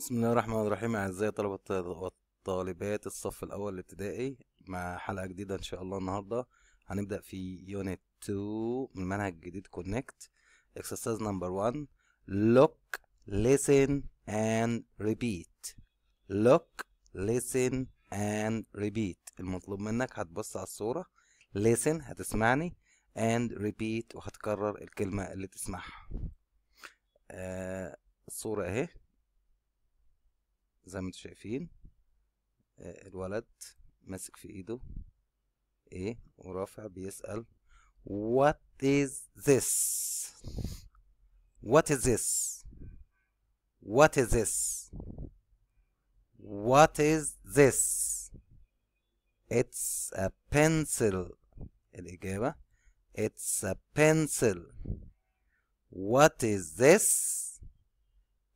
بسم الله الرحمن الرحيم أعزائي طلبة والطالبات الصف الأول الابتدائي مع حلقة جديدة إن شاء الله النهاردة هنبدأ في يونت 2 من منهج جديد كونكت اكسرسايز نمبر 1 look listen and repeat look listen and repeat المطلوب منك هتبص على الصورة listen هتسمعني and repeat وهتكرر الكلمة اللي تسمعها آه الصورة اهي زي ما انتم شايفين الولد ماسك في ايده ايه ورافع بيسأل what is this what is this what is this what is this it's a pencil الإجابة it's a pencil what is this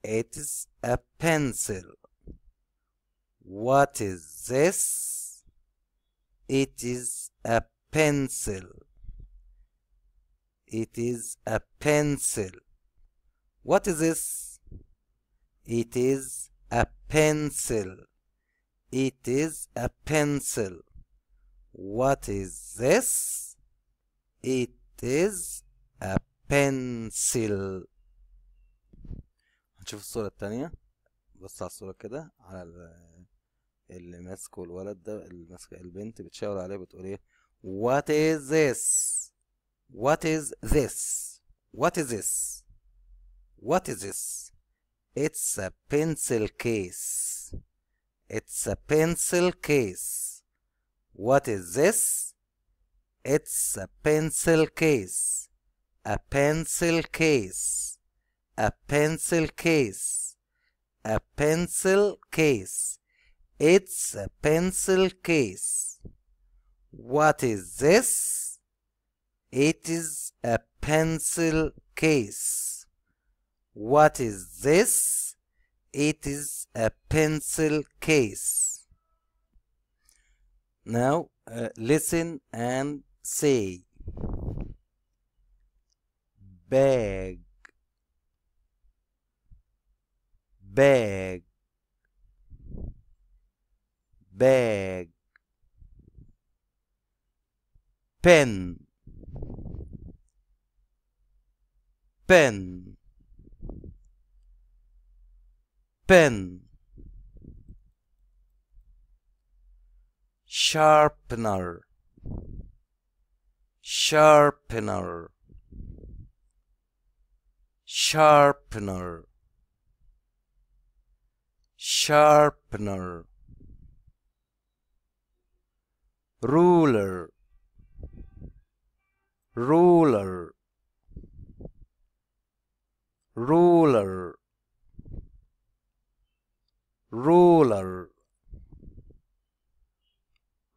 it's a pencil what is this? It is a pencil. It is a pencil. What is this? It is a pencil. It is a pencil. What is this? It is a pencil. هنشوف الصورة التانية بص على الصورة كده على اللي ماسكه الولد ده اللي ماسكه البنت بتشاور عليه بتقول ايه what is this what is this what is this what is this it's a pencil case it's a pencil case what is this it's a pencil case a pencil case a pencil case a pencil case it's a pencil case. What is this? It is a pencil case. What is this? It is a pencil case. Now uh, listen and say bag bag bag pen pen pen sharpener sharpener sharpener sharpener ruler ruler ruler ruler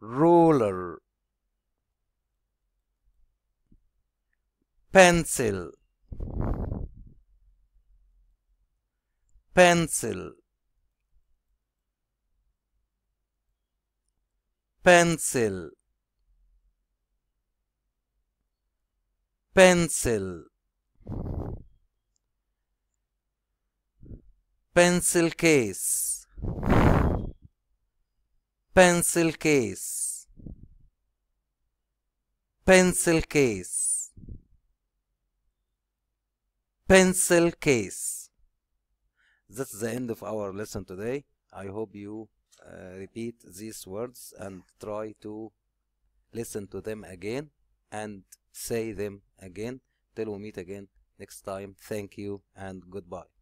ruler pencil pencil pencil pencil pencil case pencil case pencil case pencil case that's the end of our lesson today i hope you uh, repeat these words and try to listen to them again and say them again till we meet again next time thank you and goodbye